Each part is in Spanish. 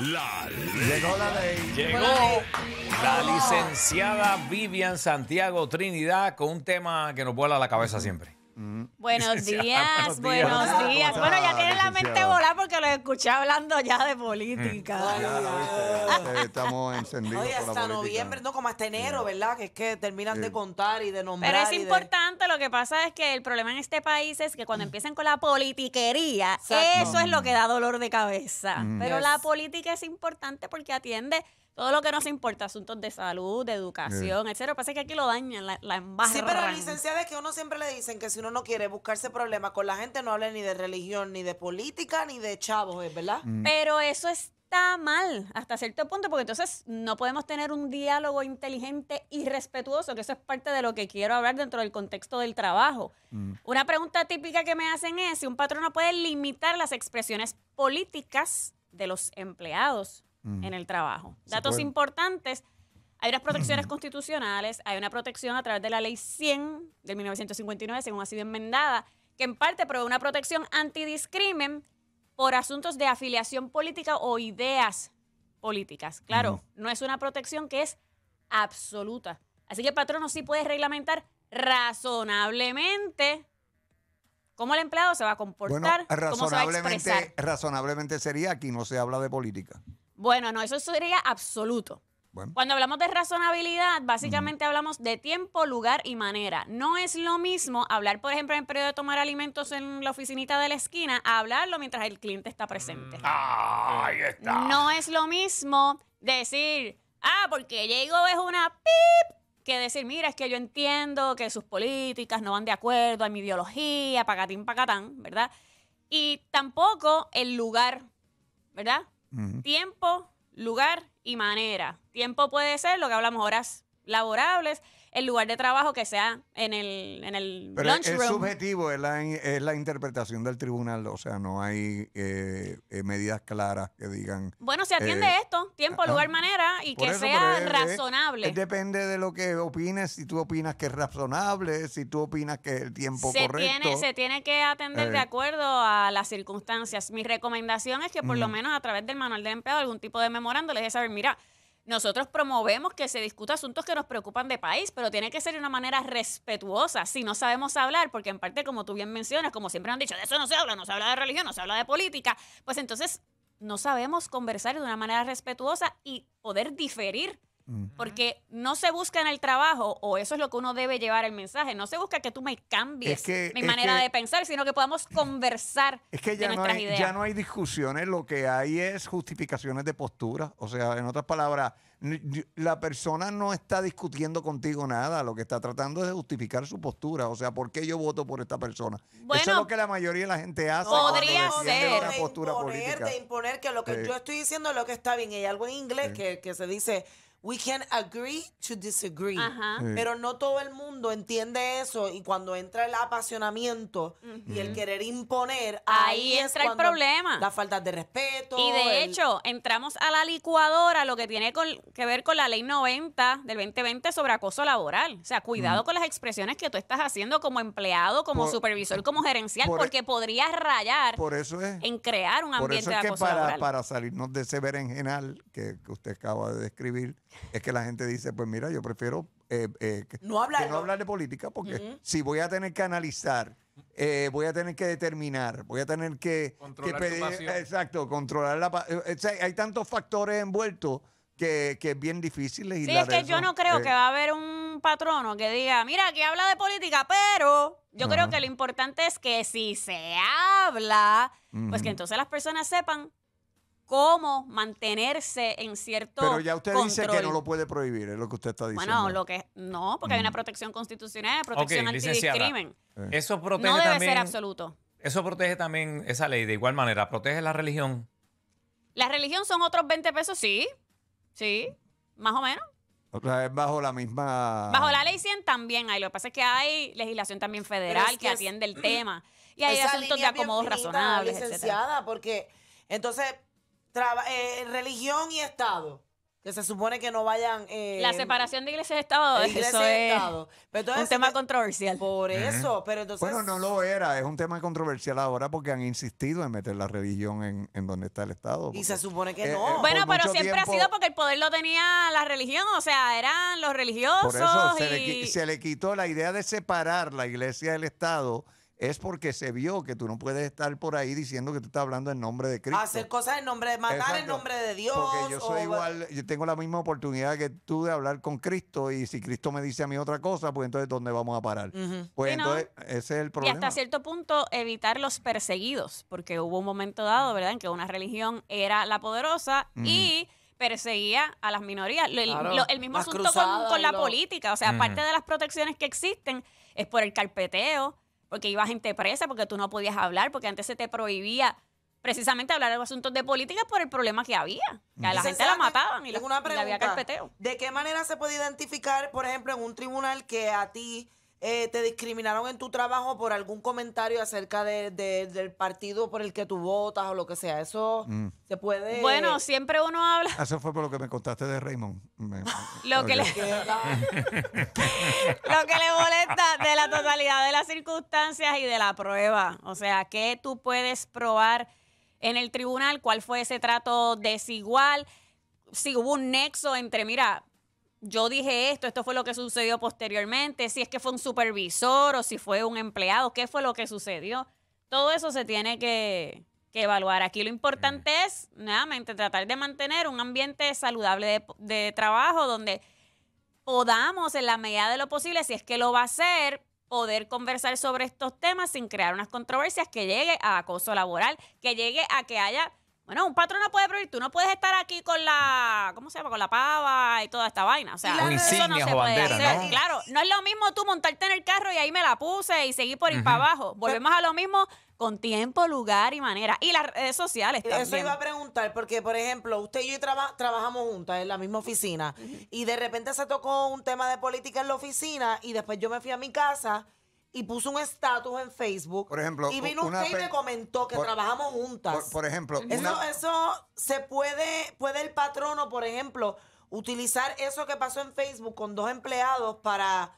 La Llegó la ley. Llegó la licenciada Vivian Santiago Trinidad con un tema que nos vuela la cabeza siempre. Mm. Buenos, días, buenos días, Bueno, ya tienen la mente volada porque lo escuché hablando ya de política. estamos encendidos. hasta noviembre, no, como hasta enero, ¿verdad? Que es que terminan de contar y de nombrar. Pero es importante, lo que pasa es que el problema en este país es que cuando mm. empiezan con la politiquería, eso es lo mm. que da dolor de cabeza. Pero la política es importante porque atiende todo lo que nos importa, asuntos de salud, de educación, eh. etcétera. Pasa que aquí lo dañan, la, la embarran. Sí, pero licenciada es que uno siempre le dicen que si uno no quiere buscarse problemas con la gente, no hable ni de religión, ni de política, ni de chavos, eh, ¿verdad? Mm. Pero eso está mal hasta cierto punto, porque entonces no podemos tener un diálogo inteligente y respetuoso, que eso es parte de lo que quiero hablar dentro del contexto del trabajo. Mm. Una pregunta típica que me hacen es si un patrono puede limitar las expresiones políticas de los empleados en el trabajo. Datos importantes. Hay unas protecciones constitucionales, hay una protección a través de la ley 100 de 1959, según ha sido enmendada, que en parte provee una protección antidiscrimen por asuntos de afiliación política o ideas políticas. Claro, no, es una protección que es absoluta. Así que el patrono sí puede reglamentar razonablemente cómo el empleado se va a comportar, va a expresar. Razonablemente sería, aquí no se habla de política. Bueno, no, eso sería absoluto. Cuando hablamos de razonabilidad, básicamente hablamos de tiempo, lugar y manera. No es lo mismo hablar, por ejemplo, en el periodo de tomar alimentos en la oficinita de la esquina, hablarlo mientras el cliente está presente. Mm. Ah, ahí está. No es lo mismo decir, ah, porque llego es una pip, que decir, mira, es que yo entiendo que sus políticas no van de acuerdo a mi ideología, pagatín pacatán, ¿verdad? Y tampoco el lugar, ¿verdad? tiempo, lugar y manera. Tiempo puede ser lo que hablamos, horas laborables el lugar de trabajo que sea en el, en el Pero es, subjetivo, es la, es la, interpretación del tribunal, o sea, no hay eh, eh, medidas claras que digan... Bueno, se atiende eh, esto, tiempo, lugar, manera, y que sea razonable. depende de lo que opines, si tú opinas que es razonable, si tú opinas que el tiempo se Tiene, se tiene que atender de acuerdo a las circunstancias. Mi recomendación es que por lo menos a través del manual de empleado, algún tipo de memorándum les dé saber, mira, nosotros promovemos que se discuta asuntos que nos preocupan de país, pero tiene que ser de una manera respetuosa. Si no sabemos hablar, porque en parte, como tú bien mencionas, como siempre han dicho, de eso no se habla, no se habla de religión, no se habla de política, pues entonces no sabemos conversar de una manera respetuosa y poder diferir porque no se busca en el trabajo, o eso es lo que uno debe llevar el mensaje, no se busca que tú me cambies mi manera de pensar, sino que podamos conversar es que ya de no hay, Ya no hay discusiones, lo que hay es justificaciones de postura. O sea, en otras palabras, la persona no está discutiendo contigo nada, lo que está tratando es de justificar su postura. O sea, ¿por qué yo voto por esta persona? eso es lo que la mayoría de la gente hace. Podría ser. Una postura imponer, imponer que lo que eh. yo estoy diciendo es lo que está bien. Hay algo en inglés eh. que, que se dice We can agree to disagree. Pero no todo el mundo entiende eso y cuando entra el apasionamiento y el querer imponer, ahí, entra el problema. La falta de respeto. Y de hecho, entramos a la licuadora, lo que tiene que ver con la ley 90 del 2020 sobre acoso laboral. O sea, cuidado con las expresiones que tú estás haciendo como empleado, como supervisor, como gerencial, e porque podrías rayar por eso en crear un ambiente por eso es para, Para salirnos de ese berenjenal que, que usted acaba de describir, es que la gente dice, pues mira, yo prefiero eh, eh, no, hablar, no hablar de política porque si voy a tener que analizar, eh, voy a tener que determinar, voy a tener que, controlar que pedir, exacto, controlar la... hay tantos factores envueltos que, es bien difícil legislar. Sí, es que yo no creo que va a haber un patrono que diga, mira, aquí habla de política, pero yo creo que lo importante es que si se habla, pues que entonces las personas sepan cómo mantenerse en cierto Pero ya usted dice que no lo puede prohibir, es lo que usted está diciendo. Bueno, lo que no, porque hay una mm. protección constitucional, protección okay, eh, Eso protege no debe ser absoluto. Eso protege también esa ley de igual manera, protege la religión. La religión son otros 20 pesos, sí. Sí, más o menos. Otra vez bajo la misma. Bajo la ley 100 también hay. Lo que pasa es que hay legislación también federal que, atiende el tema. Y hay asuntos de acomodos razonables. porque entonces eh, religión y Estado. Que se supone que no vayan. Eh, la separación de iglesias y Estado. De iglesia y Estado. Pero un tema controversial. Por eso, pero entonces. Bueno, no lo era. Es un tema controversial ahora porque han insistido en meter la religión en, donde está el Estado. Y se supone que eh, no. bueno, pero siempre ha sido porque el poder lo tenía la religión. O sea, eran los religiosos. se, le, se le quitó la idea de separar la iglesia del Estado es porque se vio que tú no puedes estar por ahí diciendo que tú estás hablando en nombre de Cristo. Hacer cosas en nombre de matar en nombre de Dios. Porque yo soy igual, yo tengo la misma oportunidad que tú de hablar con Cristo y si Cristo me dice a mí otra cosa, pues entonces ¿dónde vamos a parar? Pues entonces ese es el problema. Y hasta cierto punto evitar los perseguidos, porque hubo un momento dado, ¿verdad?, en que una religión era la poderosa y perseguía a las minorías. el, mismo asunto con, con la política, o sea, aparte de las protecciones que existen es por el carpeteo, porque iba gente presa, porque tú no podías hablar, porque antes se te prohibía precisamente hablar de asuntos de política por el problema que había. la gente la mataban y, la, pregunta, había carpeteo. ¿De qué manera se puede identificar, por ejemplo, en un tribunal que a ti eh, te discriminaron en tu trabajo por algún comentario acerca del partido por el que tú votas o lo que sea. Eso mm. se puede. Bueno, siempre uno habla. Eso fue por lo que me contaste de Raymond. lo, que le... molesta de la totalidad de las circunstancias y de la prueba. O sea, que tú puedes probar en el tribunal cuál fue ese trato desigual si hubo un nexo entre, mira, yo dije esto, esto fue lo que sucedió posteriormente, si es que fue un supervisor o si fue un empleado, qué fue lo que sucedió. Todo eso se tiene que, que evaluar. Aquí lo importante es, nuevamente, tratar de mantener un ambiente saludable de, de trabajo donde podamos, en la medida de lo posible, si es que lo va a hacer, poder conversar sobre estos temas sin crear unas controversias que llegue a acoso laboral, que llegue a que haya bueno, un patrón no puede prohibir. Tú no puedes estar aquí con la, ¿cómo se llama? Con la pava y toda esta vaina. O sea, eso no se puede Claro, no es lo mismo tú montarte en el carro y ahí me la puse y seguir por ir para abajo. Pues Volvemos a lo mismo con tiempo, lugar y manera. Y las redes sociales también. Eso iba a preguntar, porque, por ejemplo, usted y yo trabajamos juntas en la misma oficina y de repente se tocó un tema de política en la oficina y después yo me fui a mi casa y puso un estatus en Facebook. Por ejemplo, y vino usted y me comentó que trabajamos juntas. Por, ejemplo, eso, eso se puede, puede el patrono, por ejemplo, utilizar eso que pasó en Facebook con dos empleados para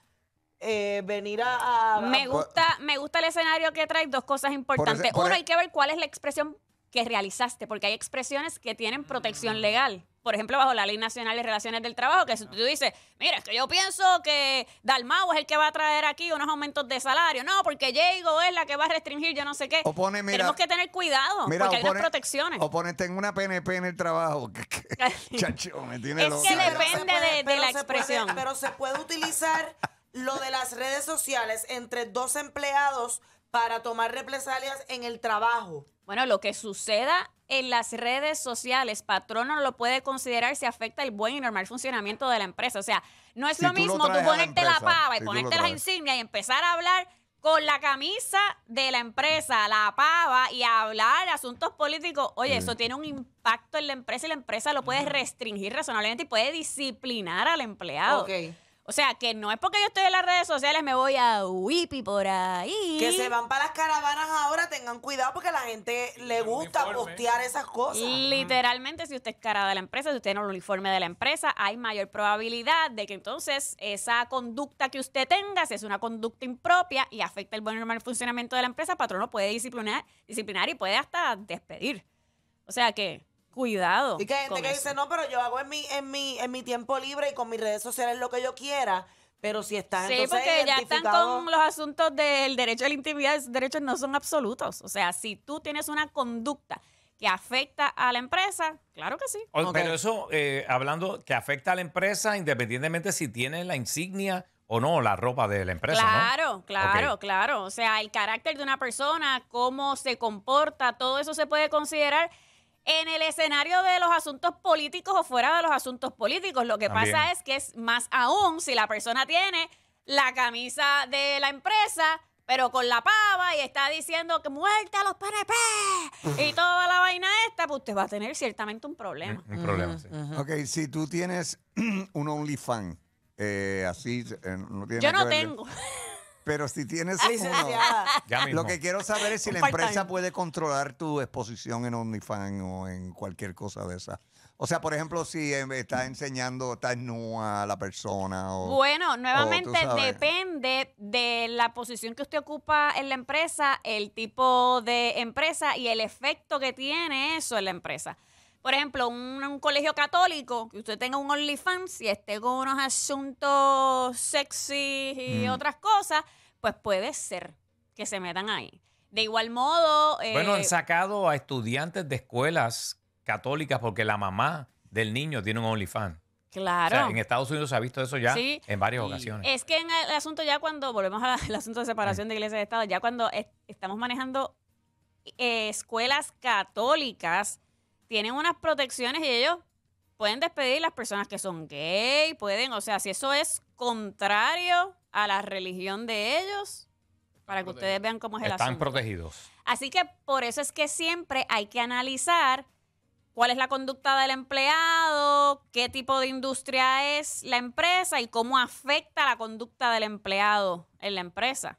eh, venir a, me gusta me gusta el escenario que trae dos cosas importantes uno e hay que ver cuál es la expresión que realizaste porque hay expresiones que tienen protección mm. legal por ejemplo, bajo la Ley Nacional de Relaciones del Trabajo, que si tú dices, mira, es que yo pienso que Dalmau es el que va a traer aquí unos aumentos de salario, no, porque Jago es la que va a restringir yo no sé qué. mira, Tenemos que tener cuidado, porque hay protecciones. O pone en una PNP en el trabajo. Chacho, me tiene Es que depende de, la expresión. pero se puede utilizar lo de las redes sociales entre dos empleados para tomar represalias en el trabajo. Bueno, lo que suceda en las redes sociales, patrón no lo puede considerar si afecta el buen y normal funcionamiento de la empresa. O sea, no es lo mismo tú ponerte la, pava y ponerte las insignias y empezar a hablar con la camisa de la empresa, la pava y hablar asuntos políticos. Oye, eso tiene un impacto en la empresa y la empresa lo puede restringir razonablemente y puede disciplinar al empleado. O sea, que no es porque yo estoy en las redes sociales, me voy a Wipi por ahí. Que se van para las caravanas ahora, tengan cuidado porque la gente le gusta postear esas cosas. Literalmente, si usted es cara de la empresa, si usted no el uniforme de la empresa, hay mayor probabilidad de que entonces esa conducta que usted tenga, si es una conducta impropia y afecta el buen y normal funcionamiento de la empresa, el patrono puede disciplinar, disciplinar y puede hasta despedir. O sea que cuidado. Y que hay gente que dice, no, pero yo hago en mi, en, mi, en mi tiempo libre y con mis redes sociales lo que yo quiera. Pero si están sí, porque ya están con los asuntos del derecho a la intimidad, esos derechos no son absolutos. O sea, si tú tienes una conducta que afecta a la empresa, claro que sí. Pero eso, eh, hablando que afecta a la empresa, independientemente si tiene la insignia o no, la ropa de la empresa. Claro, claro, claro. O sea, el carácter de una persona, cómo se comporta, todo eso se puede considerar en el escenario de los asuntos políticos o fuera de los asuntos políticos. Lo que pasa es que es más aún si la persona tiene la camisa de la empresa, pero con la pava y está diciendo que muerta a los PNP y toda la vaina esta, pues usted va a tener ciertamente un problema. Un, problema, sí. Ok, si tú tienes un OnlyFans, eh, así eh, no tiene Yo no tengo. Pero si tienes uno, lo que quiero saber es si la empresa puede controlar tu exposición en OnlyFans o en cualquier cosa de esa. O sea, por ejemplo, si em, está enseñando, está nua a la persona. Bueno, nuevamente depende de la posición que usted ocupa en la empresa, el tipo de empresa y el efecto que tiene eso en la empresa por ejemplo, un, colegio católico, que usted tenga un OnlyFans y esté con unos asuntos sexy y mm. otras cosas, pues puede ser que se metan ahí. De igual modo... Eh, bueno, han sacado a estudiantes de escuelas católicas porque la mamá del niño tiene un OnlyFans. Claro. en Estados Unidos se ha visto eso ya en varias ocasiones. Es que en el asunto ya cuando, volvemos al asunto de separación de mm. iglesia y de Estado, ya cuando estamos manejando eh, escuelas católicas tienen unas protecciones y ellos pueden despedir las personas que son gay, pueden, o sea, si eso es contrario a la religión de ellos, para que ustedes vean cómo es el Están protegidos. Así que por eso es que siempre hay que analizar cuál es la conducta del empleado, qué tipo de industria es la empresa y cómo afecta la conducta del empleado en la empresa.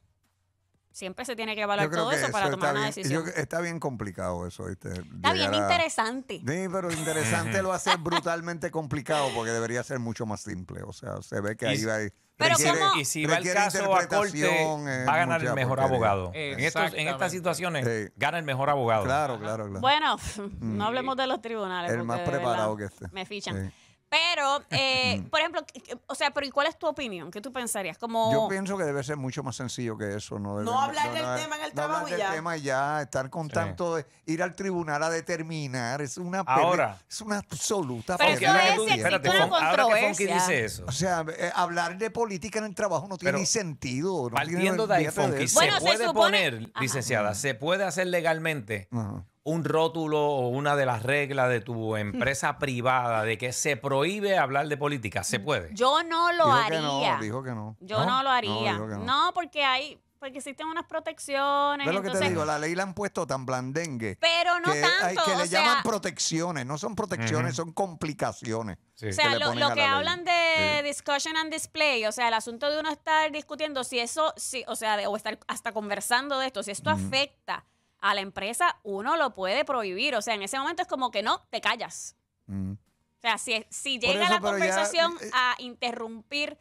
Siempre se tiene que evaluar todo eso, para tomar una decisión. está bien complicado eso, ¿viste? Está bien interesante. Sí, pero interesante lo hace brutalmente complicado porque debería ser mucho más simple. O sea, se ve que ahí va. pero ¿cómo? y si va el caso a corte, va a ganar el mejor abogado. En, estas situaciones, gana el mejor abogado. Claro, claro, claro. Bueno, no mm. hablemos de los tribunales. El más preparado que esté. Me fichan. Pero, eh, por ejemplo, o sea, pero cuál es tu opinión? ¿Qué tú pensarías? Como... Yo pienso que debe ser mucho más sencillo que eso. No, debe, no hablar del tema en el trabajo ya. hablar del ya. tema ya, estar con tanto de ir al tribunal a determinar. Es una Ahora. Es una absoluta Pero eso es, espérate, una controversia. dice eso? O sea, eh, hablar de política en el trabajo no tiene ni sentido. partiendo tiene, de se bueno, puede se supone, poner, ajá, licenciada, se puede hacer legalmente... Ajá un rótulo o una de las reglas de tu empresa hmm. privada de que se prohíbe hablar de política? ¿Se mm. puede? Yo no lo haría. Yo no, lo haría. No, porque hay... Porque existen unas protecciones. Es lo que te digo, la ley la han puesto tan blandengue. Pero no que tanto. Hay, que le llaman protecciones, no son protecciones, son complicaciones. O sea, lo, que hablan de discussion and display, o sea, el asunto de uno estar discutiendo si eso, si, o sea, o estar hasta conversando de esto, si esto afecta a la empresa uno lo puede prohibir. O sea, en ese momento es como que no, te callas. Mm. O sea, si, si llega la conversación eh, a interrumpir...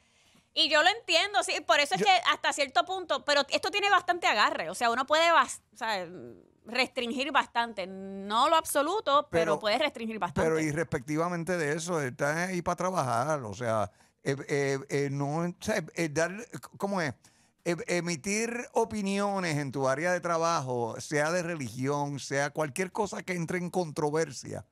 Y yo lo entiendo, sí, por eso es que hasta cierto punto, pero esto tiene bastante agarre, o sea, uno puede restringir bastante, no lo absoluto, pero, puede restringir bastante. Pero irrespectivamente de eso, está ahí para trabajar, o sea, eh, eh, no, o ¿cómo es? E-, emitir opiniones en tu área de trabajo, sea de religión, sea cualquier cosa que entre en controversia,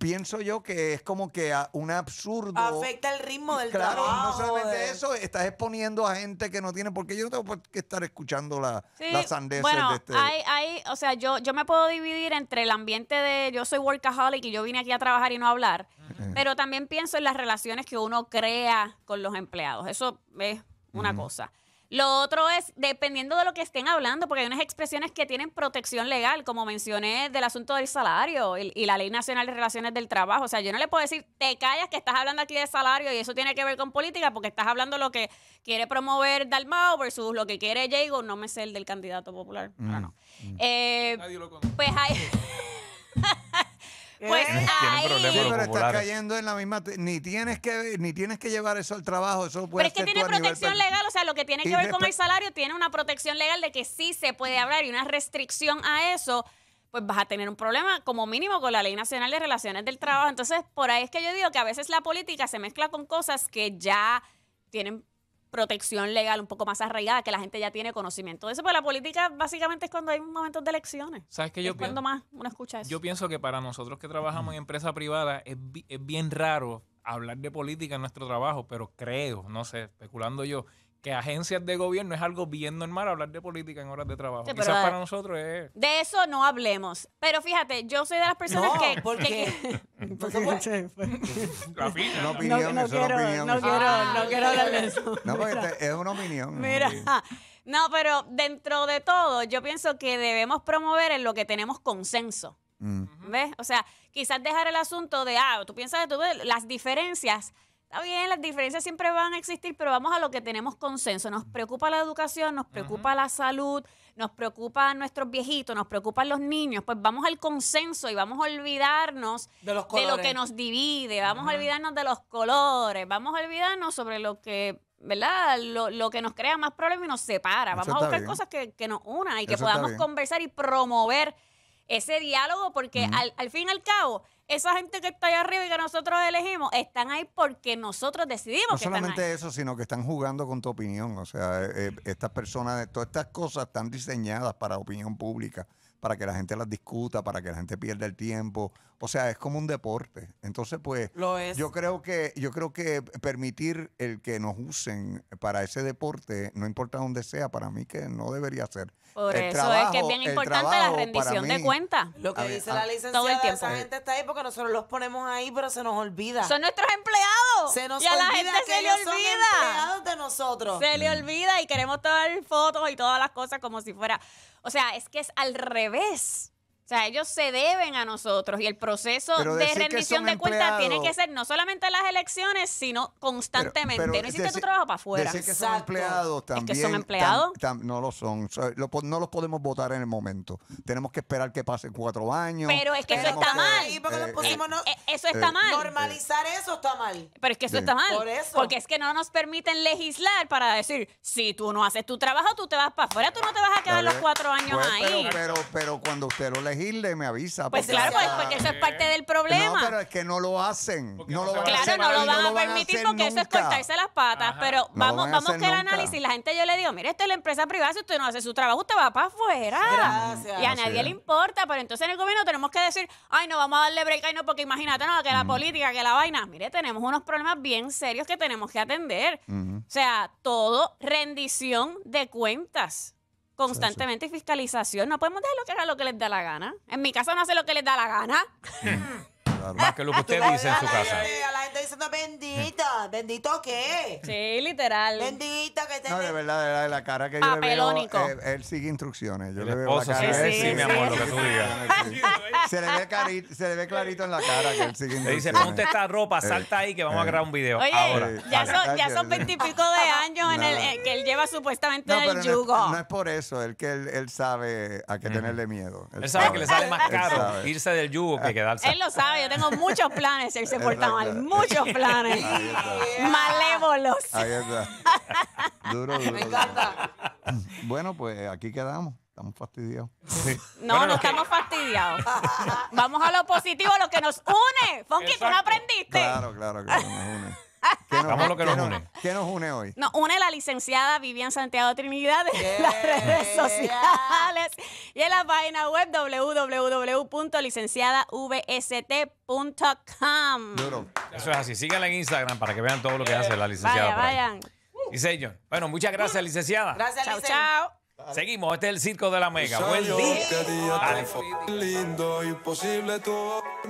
pienso yo que es como que ah, un absurdo. Afecta el ritmo del claro, trabajo. no solamente eh. eso, estás exponiendo a gente que no tiene, porque yo no tengo que estar escuchando la, las sandeces bueno, de este. Hay, hay, o sea, yo, yo me puedo dividir entre el ambiente de yo soy workaholic y yo vine aquí a trabajar y no a hablar, pero también pienso en las relaciones que uno crea con los empleados. Eso es una cosa. Lo otro es, dependiendo de lo que estén hablando, porque hay unas expresiones que tienen protección legal, como mencioné del asunto del salario y, la Ley Nacional de Relaciones del Trabajo. O sea, yo no le puedo decir, te callas que estás hablando aquí de salario y eso tiene que ver con política, porque estás hablando lo que quiere promover Dalmao versus lo que quiere Jago, no me sé el del candidato popular. Mm. No, no. Mm. Eh, Nadie lo conoce. Pues hay... Pues ahí. cayendo en la misma. Ni tienes que ni tienes que llevar eso al trabajo. Eso puede pero es que tiene protección legal. O sea, lo que tiene que ver con el salario tiene una protección legal de que sí se puede hablar y una restricción a eso pues vas a tener un problema como mínimo con la Ley Nacional de Relaciones del Trabajo. Entonces, por ahí es que yo digo que a veces la política se mezcla con cosas que ya tienen protección legal un poco más arraigada, que la gente ya tiene conocimiento eso, pues la política básicamente es cuando hay momentos de elecciones. ¿Sabes que yo cuando más uno escucha eso. Yo pienso que para nosotros que trabajamos en empresa privada es, es bien raro hablar de política en nuestro trabajo, pero creo, no sé, especulando yo, que agencias de gobierno es algo bien normal hablar de política en horas de trabajo. Quizás para nosotros es... De eso no hablemos. Pero fíjate, yo soy de las personas que... ¿por qué? no, quiero, no, ah. no quiero hablar eso. No, porque este es una opinión. Mira, no, pero dentro de todo, yo pienso que debemos promover en lo que tenemos consenso. Mm. ¿Ves? O sea, quizás dejar el asunto de, ah, tú piensas de tú, las diferencias Está bien, las diferencias siempre van a existir, pero vamos a lo que tenemos consenso. Nos preocupa la educación, nos preocupa la salud, nos preocupan nuestros viejitos, nos preocupan los niños. Pues vamos al consenso y vamos a olvidarnos de, lo que nos divide, vamos a olvidarnos de los colores, vamos a olvidarnos sobre lo que ¿verdad? Lo, que nos crea más problemas y nos separa. Vamos a buscar cosas que, nos unan y que podamos conversar y promover ese diálogo, porque al, al, fin y al cabo, esa gente que está ahí arriba y que nosotros elegimos están ahí porque nosotros decidimos que solamente están ahí. eso sino que están jugando con tu opinión o sea eh, eh, estas personas todas estas cosas están diseñadas para opinión pública para que la gente las discuta, para que la gente pierda el tiempo. O sea, es como un deporte. Entonces, pues, yo creo que, yo creo que permitir el que nos usen para ese deporte, no importa dónde sea, para mí que no debería ser. Por eso es que es bien importante la rendición de cuentas. Lo que dice la licenciada, todo el tiempo. esa gente está ahí porque nosotros los ponemos ahí, pero se nos olvida. Son nuestros empleados. Se nos y a la gente se le olvida. Son empleados de nosotros. Se le olvida y queremos tomar fotos y todas las cosas como si fuera. O sea, es que es al revés ¿Ves? O sea, ellos se deben a nosotros y el proceso de rendición de cuentas tiene que ser no solamente las elecciones, sino constantemente. no hiciste tu trabajo para afuera. Decir que son empleados también. ¿Es que son empleados? no lo son. no los podemos votar en el momento. Tenemos que esperar que pasen cuatro años. Pero es que eso está mal. Eh, eh, eh, eso está mal. Normalizar eso está mal. Pero es que eso está mal. Porque es que no nos permiten legislar para decir, si tú no haces tu trabajo, tú te vas para afuera, tú no te vas a quedar los cuatro años pues, ahí. Pero, pero, cuando usted lo le elegirle, me avisa. Pues claro, pues, porque eso es parte del problema. No, pero es que no lo hacen. no lo van a Claro, no lo van a permitir porque eso es cortarse las patas. Pero vamos, vamos que el análisis, la gente yo le digo, mire, esto es la empresa privada, si usted no hace su trabajo, usted va para afuera. Gracias. Y a nadie le importa, pero entonces en el gobierno tenemos que decir, ay, no vamos a darle break, ay, no, porque imagínate, no, que la política, que la vaina. Mire, tenemos unos problemas bien serios que tenemos que atender. O sea, todo rendición de cuentas. Constantemente fiscalización. No podemos dejar lo que haga lo que les da la gana. En mi casa no hace lo que les da la gana. Mm. Más que lo que usted dice en su a la casa. gente- A la gente diciendo bendita, bendito qué. Sí, literal. Bendita que te No, de verdad, de la cara que yo veo, eh, él sigue instrucciones. Yo le veo la sí, mi amor, lo que tú digas. Se le, ve clarito en la cara que él sigue Le dice, ponte esta ropa, eh, salta ahí que vamos a eh. grabar un video. Oye, Ahora. ya, son, ya son veintipico de años en el, que él lleva supuestamente del el yugo. no es, por eso, él que él, sabe a qué tenerle miedo. Él sabe que le sale más caro irse del yugo que quedarse. Él lo sabe, yo tengo muchos planes, él se porta mal. Muchos planes. Malévolos. Ahí está. Duro, duro. Me encanta. Bueno, pues aquí quedamos. Estamos fastidiados. No, no estamos fastidiados. Vamos a lo positivo, lo que nos une. Funky, tú no aprendiste. Claro, claro, claro, nos une nos une. ¿Qué nos une hoy? Nos une la licenciada Vivian Santiago Trinidad en las redes sociales y en la página web www.licenciadavst.com. Eso es así. Síganla en Instagram para que vean todo lo que hace la licenciada. vayan. Y Bueno, muchas gracias, licenciada. Gracias, Chao, Seguimos, este es el circo de la mega. Buen día. Lindo, imposible todo.